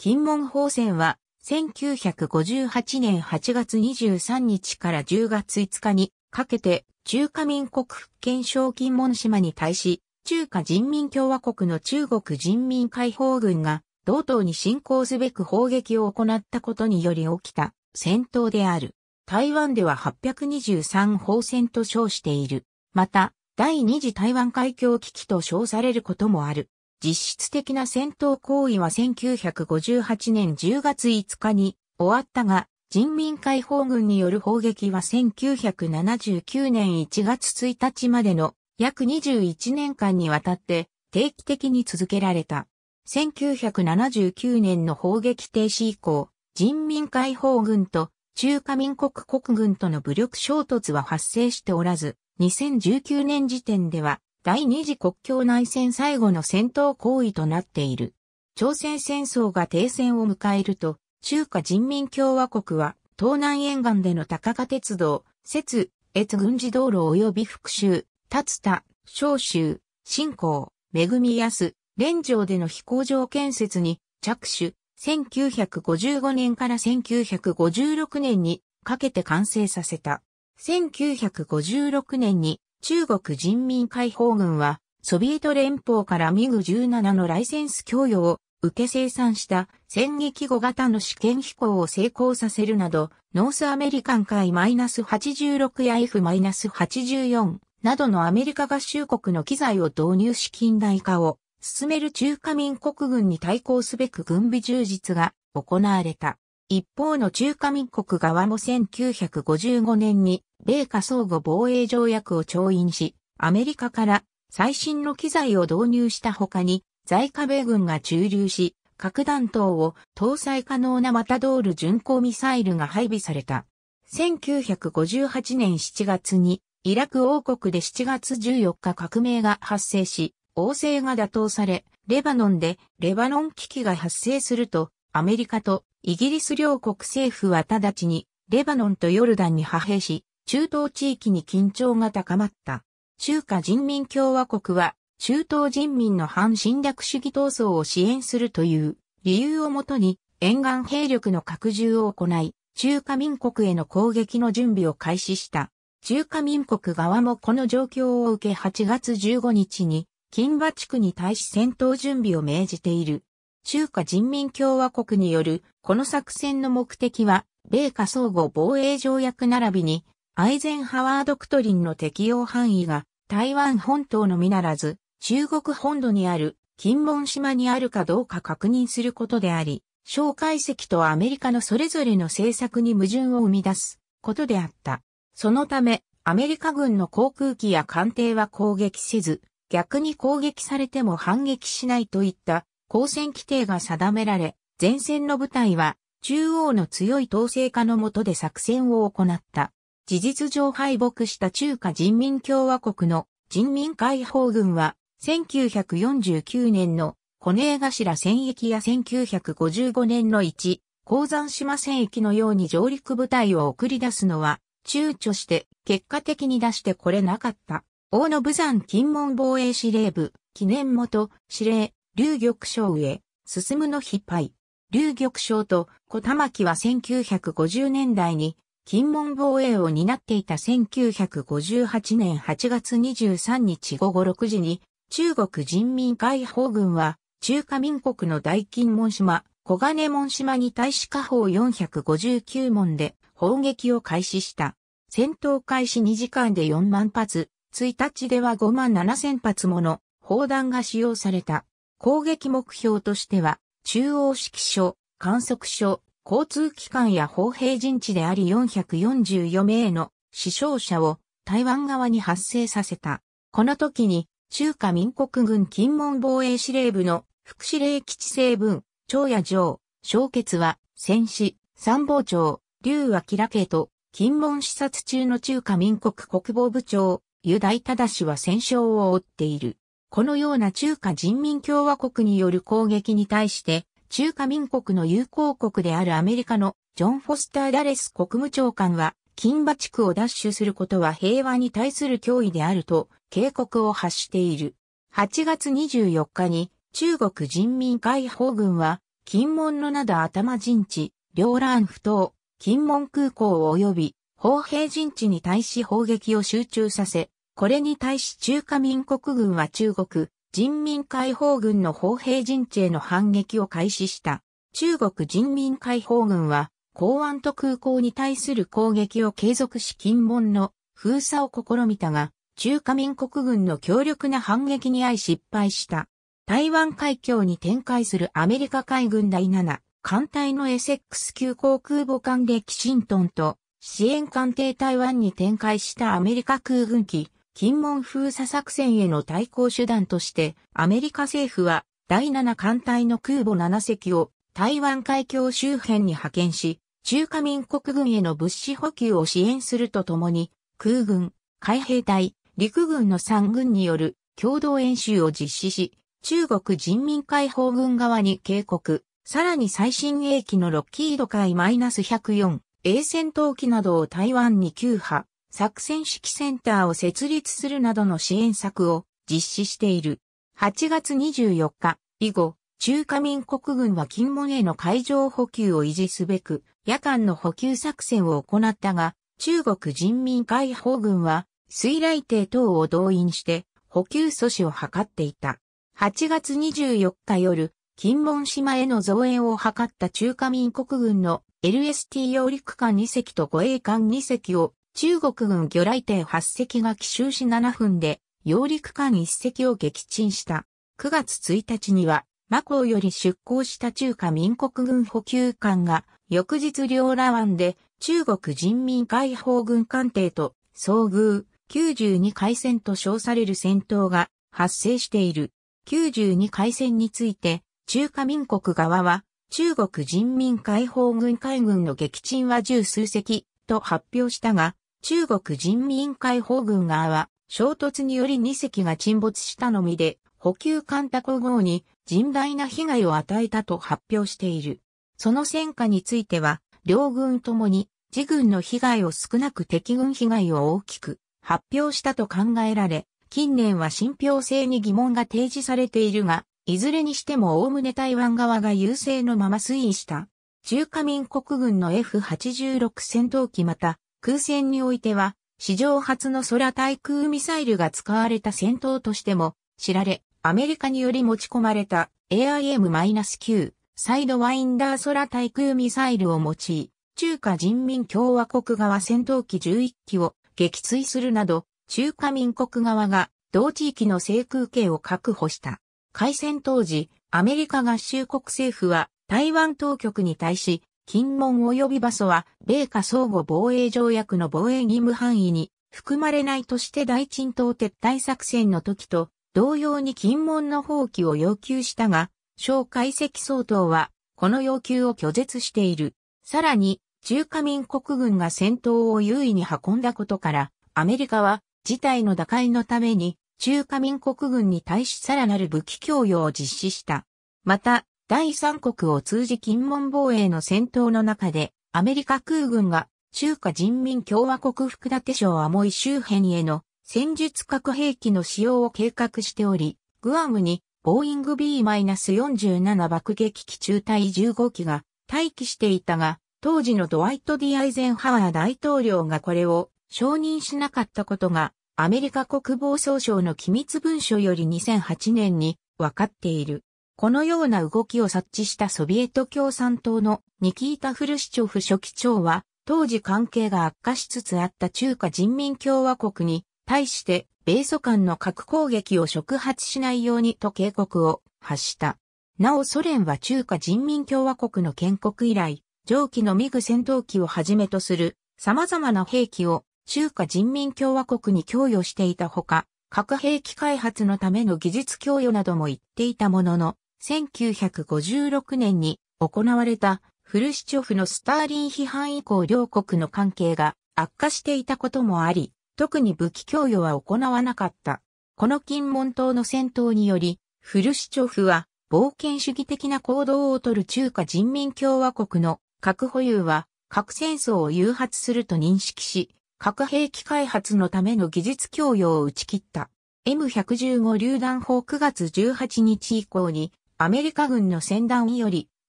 金門法船は、1958年8月23日から10月5日にかけて、中華民国福建省金門島に対し、中華人民共和国の中国人民解放軍が、同等に侵攻すべく砲撃を行ったことにより起きた戦闘である。台湾では823砲戦と称している。また、第二次台湾海峡危機と称されることもある。実質的な戦闘行為は1958年10月5日に終わったが、人民解放軍による砲撃は1979年1月1日までの約21年間にわたって定期的に続けられた。1979年の砲撃停止以降、人民解放軍と中華民国国軍との武力衝突は発生しておらず、2019年時点では第二次国境内戦最後の戦闘行為となっている。朝鮮戦争が停戦を迎えると、中華人民共和国は東南沿岸での高架鉄道、節、越軍事道路及び復讐、立田、小州、新港、恵み安、連城での飛行場建設に着手、1955年から1956年にかけて完成させた。1956年に中国人民解放軍は、ソビエト連邦からミグ17のライセンス供与を受け生産した戦撃後型の試験飛行を成功させるなど、ノースアメリカン海 -86 や F-84 などのアメリカ合衆国の機材を導入し近代化を進める中華民国軍に対抗すべく軍備充実が行われた。一方の中華民国側も1955年に米下相互防衛条約を調印し、アメリカから最新の機材を導入した他に、在下米軍が駐留し、核弾頭を搭載可能なマタドール巡航ミサイルが配備された。1958年7月に、イラク王国で7月14日革命が発生し、王政が打倒され、レバノンでレバノン危機が発生すると、アメリカとイギリス両国政府は直ちにレバノンとヨルダンに派兵し、中東地域に緊張が高まった。中華人民共和国は中東人民の反侵略主義闘争を支援するという理由をもとに沿岸兵力の拡充を行い、中華民国への攻撃の準備を開始した。中華民国側もこの状況を受け8月15日に金馬地区に対し戦闘準備を命じている。中華人民共和国によるこの作戦の目的は、米華相互防衛条約並びに、アイゼンハワードクトリンの適用範囲が台湾本島のみならず、中国本土にある金門島にあるかどうか確認することであり、蒋介石とアメリカのそれぞれの政策に矛盾を生み出すことであった。そのため、アメリカ軍の航空機や艦艇は攻撃せず、逆に攻撃されても反撃しないといった交戦規定が定められ、前線の部隊は中央の強い統制下の下で作戦を行った。事実上敗北した中華人民共和国の人民解放軍は1949年のコネー頭戦役や1955年の1、鉱山島戦役のように上陸部隊を送り出すのは躊躇して結果的に出してこれなかった。大野武山金門防衛司令部、記念元、司令、流玉章へ、進むの失敗。イ。玉章と小玉木は1950年代に金門防衛を担っていた1958年8月23日午後6時に中国人民解放軍は中華民国の大金門島、小金門島に対し下方459門で砲撃を開始した。戦闘開始2時間で4万発、1日では5万7千発もの砲弾が使用された。攻撃目標としては、中央指揮所、観測所、交通機関や砲兵陣地であり444名の死傷者を台湾側に発生させた。この時に中華民国軍金門防衛司令部の副司令基地成分、長野城、小結は戦死、参謀長、劉明家と金門視察中の中華民国国防部長、ユダイタダ氏は戦傷を負っている。このような中華人民共和国による攻撃に対して、中華民国の友好国であるアメリカのジョン・フォスター・ダレス国務長官は、金馬地区を奪取することは平和に対する脅威であると警告を発している。8月24日に中国人民解放軍は、金門の灘頭陣地、両蘭不当、金門空港及び、砲兵陣地に対し砲撃を集中させ、これに対し中華民国軍は中国人民解放軍の砲兵陣地への反撃を開始した。中国人民解放軍は港湾と空港に対する攻撃を継続し金門の封鎖を試みたが、中華民国軍の強力な反撃に遭い失敗した。台湾海峡に展開するアメリカ海軍第7艦隊のエセックス級航空母艦でキシントンと支援艦艇台湾に展開したアメリカ空軍機金門封鎖作戦への対抗手段として、アメリカ政府は第7艦隊の空母7隻を台湾海峡周辺に派遣し、中華民国軍への物資補給を支援するとともに、空軍、海兵隊、陸軍の3軍による共同演習を実施し、中国人民解放軍側に警告、さらに最新鋭機のロッキード海 -104、A 戦闘機などを台湾に急波。作戦指揮センターを設立するなどの支援策を実施している。8月24日以後、中華民国軍は金門への海上補給を維持すべく、夜間の補給作戦を行ったが、中国人民解放軍は、水雷艇等を動員して、補給阻止を図っていた。8月24日夜、金門島への増援を図った中華民国軍の LST 揚陸艦2隻と護衛艦2隻を中国軍魚雷艇8隻が奇襲し7分で、揚陸艦1隻を撃沈した。9月1日には、マコより出港した中華民国軍補給艦が、翌日両羅湾で中国人民解放軍艦艇と遭遇92海戦と称される戦闘が発生している。92海戦について、中華民国側は、中国人民解放軍海軍の撃沈は十数隻と発表したが、中国人民解放軍側は、衝突により2隻が沈没したのみで、補給艦タコ号に甚大な被害を与えたと発表している。その戦果については、両軍ともに、自軍の被害を少なく敵軍被害を大きく発表したと考えられ、近年は信憑性に疑問が提示されているが、いずれにしても概ね台湾側が優勢のまま推移した。中華民国軍の F86 戦闘機また空戦においては、史上初の空対空ミサイルが使われた戦闘としても知られ、アメリカにより持ち込まれた AIM-9 サイドワインダー空対空ミサイルを用い、中華人民共和国側戦闘機11機を撃墜するなど、中華民国側が同地域の制空権を確保した。開戦当時、アメリカ合衆国政府は台湾当局に対し、金門及び場所は、米下相互防衛条約の防衛義務範囲に含まれないとして大陳島撤退作戦の時と、同様に金門の放棄を要求したが、蒋介石総統は、この要求を拒絶している。さらに、中華民国軍が戦闘を優位に運んだことから、アメリカは、事態の打開のために、中華民国軍に対しさらなる武器供与を実施した。また、第三国を通じ金門防衛の戦闘の中で、アメリカ空軍が中華人民共和国福建省アモイ周辺への戦術核兵器の使用を計画しており、グアムにボーイング B-47 爆撃機中隊15機が待機していたが、当時のドワイト・ディ・アイゼンハワー大統領がこれを承認しなかったことが、アメリカ国防総省の機密文書より2008年に分かっている。このような動きを察知したソビエト共産党のニキータ・フルシチョフ書記長は、当時関係が悪化しつつあった中華人民共和国に対して、米ソ間の核攻撃を触発しないようにと警告を発した。なおソ連は中華人民共和国の建国以来、上記のミグ戦闘機をはじめとする様々な兵器を中華人民共和国に供与していたほか、核兵器開発のための技術供与なども言っていたものの、1956年に行われたフルシチョフのスターリン批判以降両国の関係が悪化していたこともあり、特に武器供与は行わなかった。この金門島の戦闘により、フルシチョフは冒険主義的な行動をとる中華人民共和国の核保有は核戦争を誘発すると認識し、核兵器開発のための技術供与を打ち切った。M115 榴弾砲9月18日以降にアメリカ軍の船団より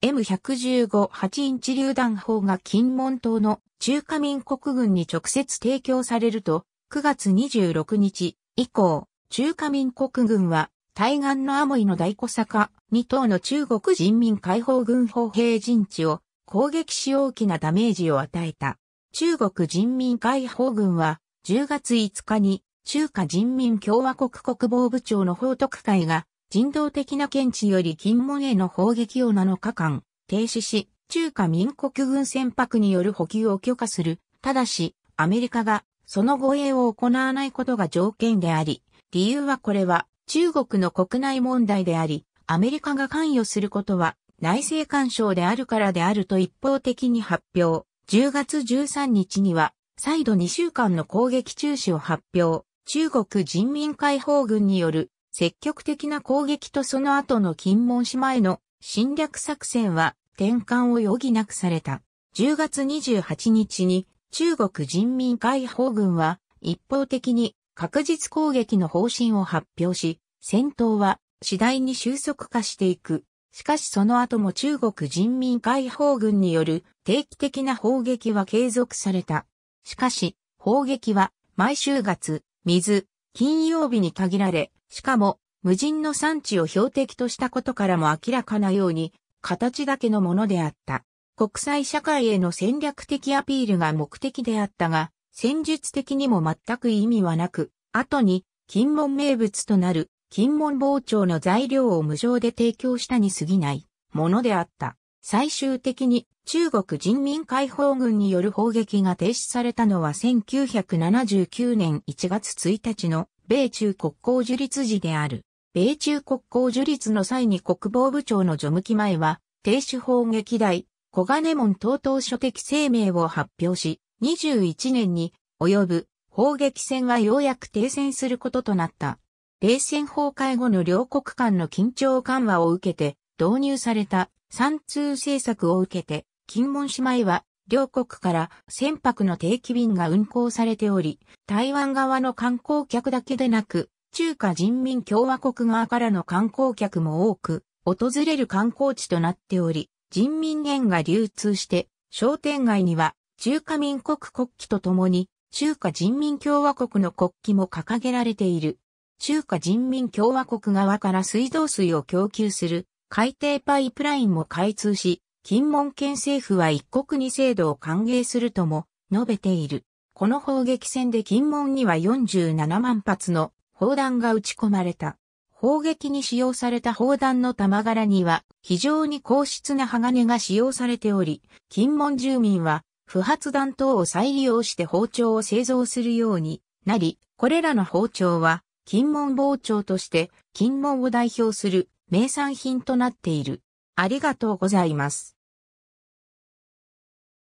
M115-8 インチ榴弾砲が金門島の中華民国軍に直接提供されると、9月26日以降、中華民国軍は対岸のアモイの大小坂2等の中国人民解放軍砲兵陣地を攻撃し大きなダメージを与えた。中国人民解放軍は10月5日に中華人民共和国国防部長の報徳会が人道的な見地より金門への砲撃を7日間停止し、中華民国軍船舶による補給を許可する。ただし、アメリカがその護衛を行わないことが条件であり、理由はこれは中国の国内問題であり、アメリカが関与することは内政干渉であるからであると一方的に発表。10月13日には、再度2週間の攻撃中止を発表。中国人民解放軍による積極的な攻撃とその後の金門島前の侵略作戦は転換を余儀なくされた。10月28日に中国人民解放軍は一方的に確実攻撃の方針を発表し、戦闘は次第に収束化していく。しかしその後も中国人民解放軍による定期的な砲撃は継続された。しかし、砲撃は毎週月、水、金曜日に限られ、しかも、無人の産地を標的としたことからも明らかなように、形だけのものであった。国際社会への戦略的アピールが目的であったが、戦術的にも全く意味はなく、後に、金門名物となる、金門包丁の材料を無償で提供したに過ぎない、ものであった。最終的に中国人民解放軍による砲撃が停止されたのは1979年1月1日の米中国交樹立時である。米中国交樹立の際に国防部長の助向き前は、停止砲撃台、小金門等々書的声明を発表し、21年に及ぶ砲撃戦はようやく停戦することとなった。冷戦崩壊後の両国間の緊張緩和を受けて導入された三通政策を受けて、金門姉妹は両国から船舶の定期便が運航されており、台湾側の観光客だけでなく、中華人民共和国側からの観光客も多く、訪れる観光地となっており、人民元が流通して、商店街には中華民国国旗とともに、中華人民共和国の国旗も掲げられている。中華人民共和国側から水道水を供給する海底パイプラインも開通し、金門県政府は一国二制度を歓迎するとも述べている。この砲撃戦で金門には47万発の砲弾が撃ち込まれた。砲撃に使用された砲弾の玉柄には非常に硬質な鋼が使用されており、金門住民は不発弾等を再利用して包丁を製造するようになり、これらの包丁は金門包丁として金門を代表する名産品となっている。ありがとうございます。